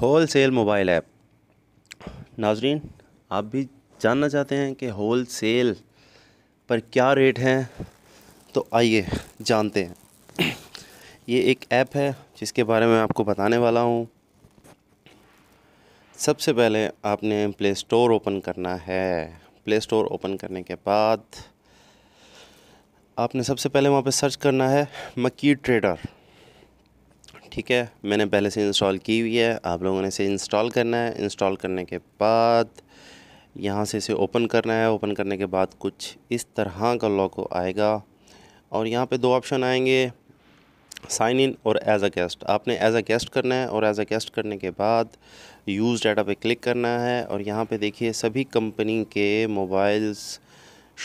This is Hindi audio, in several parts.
होल सेल मोबाइल ऐप नाजरीन आप भी जानना चाहते हैं कि होल सेल पर क्या रेट हैं तो आइए जानते हैं ये एक ऐप है जिसके बारे में आपको बताने वाला हूँ सबसे पहले आपने प्ले स्टोर ओपन करना है प्ले स्टोर ओपन करने के बाद आपने सबसे पहले वहाँ पे सर्च करना है मकी ट्रेडर ठीक है मैंने पहले से इंस्टॉल की हुई है आप लोगों ने इसे इंस्टॉल करना है इंस्टॉल करने के बाद यहाँ से इसे ओपन करना है ओपन करने के बाद कुछ इस तरह का लॉक आएगा और यहाँ पे दो ऑप्शन आएंगे साइन इन और एज अ गेस्ट आपने एज अ गेस्ट करना है और एज अ गेस्ट करने के बाद यूज़ डाटा पे क्लिक करना है और यहाँ पे देखिए सभी कंपनी के मोबाइल्स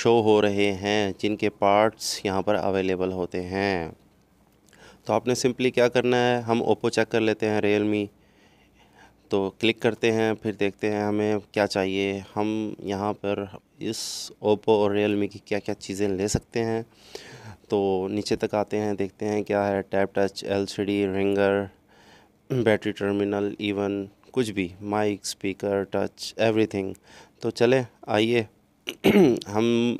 शो हो रहे हैं जिनके पार्ट्स यहाँ पर अवेलेबल होते हैं तो आपने सिंपली क्या करना है हम ओप्पो चेक कर लेते हैं रियल मी तो क्लिक करते हैं फिर देखते हैं हमें क्या चाहिए हम यहाँ पर इस ओप्पो और रियल मी की क्या क्या चीज़ें ले सकते हैं तो नीचे तक आते हैं देखते हैं क्या है tap touch LCD ringer battery terminal even कुछ भी माइक स्पीकर टच एवरीथिंग तो चले आइए हम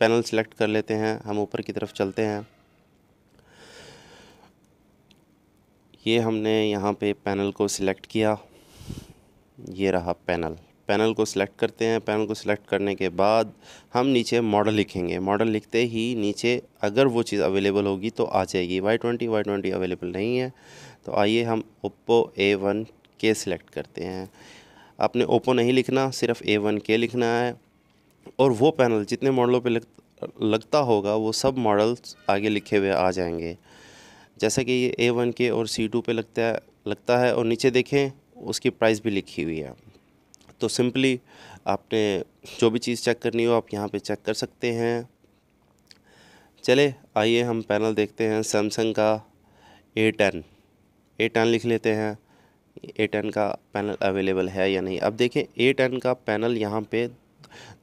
पैनल सेलेक्ट कर लेते हैं हम ऊपर की तरफ चलते हैं ये हमने यहाँ पे पैनल को सिलेक्ट किया ये रहा पैनल पैनल को सिलेक्ट करते हैं पैनल को सिलेक्ट करने के बाद हम नीचे मॉडल लिखेंगे मॉडल लिखते ही नीचे अगर वो चीज़ अवेलेबल होगी तो आ जाएगी Y twenty Y twenty available नहीं है तो आइए हम ओप्पो ए वन के सिलेक्ट करते हैं आपने ओप्पो नहीं लिखना सिर्फ ए वन के लिखना है और वो पैनल जितने मॉडलों पर लग, लगता होगा वो सब मॉडल्स आगे लिखे हुए आ जाएंगे जैसा कि ये ए वन के और सी टू पे लगता है लगता है और नीचे देखें उसकी प्राइस भी लिखी हुई है तो सिंपली आपने जो भी चीज़ चेक करनी हो आप यहाँ पे चेक कर सकते हैं चले आइए हम पैनल देखते हैं सैमसंग का ए टेन ए टेन लिख लेते हैं ए टेन का पैनल अवेलेबल है या नहीं अब देखें ए टेन का पैनल यहाँ पे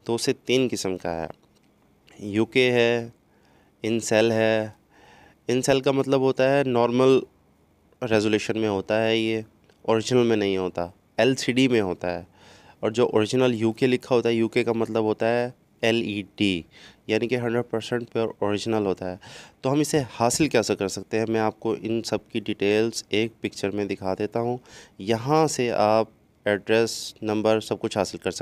दो से तीन किस्म का है यूके है इनसेल है इन सेल का मतलब होता है नॉर्मल रेजोल्यूशन में होता है ये ओरिजिनल में नहीं होता एल में होता है और जो ओरिजिनल यू के लिखा होता है यू के का मतलब होता है एल ई डी यानी कि हंड्रेड परसेंट प्योर ओरिजिनल होता है तो हम इसे हासिल कैसे कर सकते हैं मैं आपको इन सब की डिटेल्स एक पिक्चर में दिखा देता हूँ यहाँ से आप एड्रेस नंबर सब कुछ हासिल कर सकते